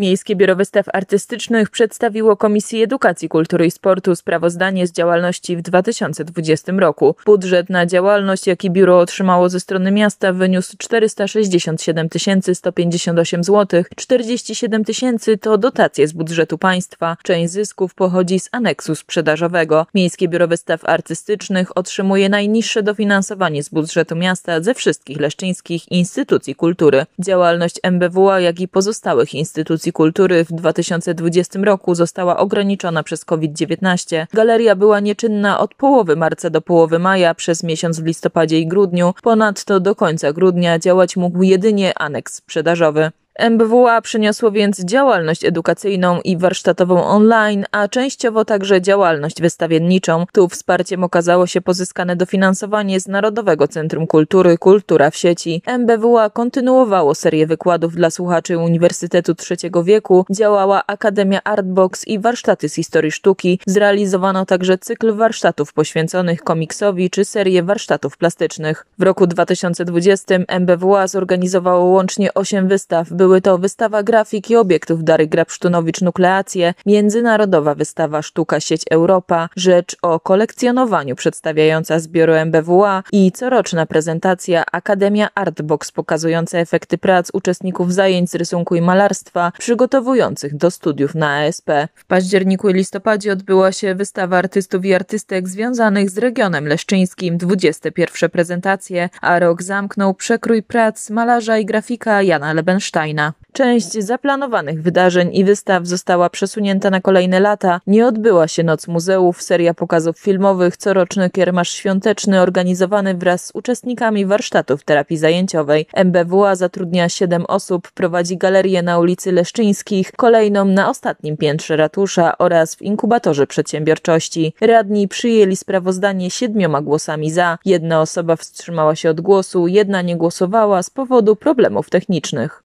Miejskie Biuro Wystaw Artystycznych przedstawiło Komisji Edukacji, Kultury i Sportu sprawozdanie z działalności w 2020 roku. Budżet na działalność, jaki biuro otrzymało ze strony miasta, wyniósł 467 158 zł. 47 tysięcy to dotacje z budżetu państwa. Część zysków pochodzi z aneksu sprzedażowego. Miejskie Biuro Wystaw Artystycznych otrzymuje najniższe dofinansowanie z budżetu miasta ze wszystkich leszczyńskich instytucji kultury. Działalność MBWA, jak i pozostałych instytucji Kultury w 2020 roku została ograniczona przez COVID-19. Galeria była nieczynna od połowy marca do połowy maja, przez miesiąc w listopadzie i grudniu. Ponadto do końca grudnia działać mógł jedynie aneks sprzedażowy. MBWA przyniosło więc działalność edukacyjną i warsztatową online, a częściowo także działalność wystawienniczą. Tu wsparciem okazało się pozyskane dofinansowanie z Narodowego Centrum Kultury Kultura w sieci. MBWA kontynuowało serię wykładów dla słuchaczy Uniwersytetu Trzeciego Wieku, działała Akademia Artbox i warsztaty z historii sztuki. Zrealizowano także cykl warsztatów poświęconych komiksowi czy serię warsztatów plastycznych. W roku 2020 MBWA zorganizowało łącznie 8 wystaw. Były były to wystawa grafik i obiektów Dary Grabsztunowicz-Nukleacje, Międzynarodowa Wystawa Sztuka Sieć Europa, rzecz o kolekcjonowaniu przedstawiająca zbioru MBWA i coroczna prezentacja Akademia Artbox pokazująca efekty prac uczestników zajęć z rysunku i malarstwa przygotowujących do studiów na ASP. E w październiku i listopadzie odbyła się wystawa artystów i artystek związanych z regionem leszczyńskim, 21 prezentacje, a rok zamknął przekrój prac malarza i grafika Jana Lebenstein wojna. Część zaplanowanych wydarzeń i wystaw została przesunięta na kolejne lata. Nie odbyła się Noc Muzeów, seria pokazów filmowych, coroczny kiermasz świąteczny organizowany wraz z uczestnikami warsztatów terapii zajęciowej. MBWA zatrudnia 7 osób, prowadzi galerię na ulicy Leszczyńskich, kolejną na ostatnim piętrze ratusza oraz w inkubatorze przedsiębiorczości. Radni przyjęli sprawozdanie siedmioma głosami za. Jedna osoba wstrzymała się od głosu, jedna nie głosowała z powodu problemów technicznych.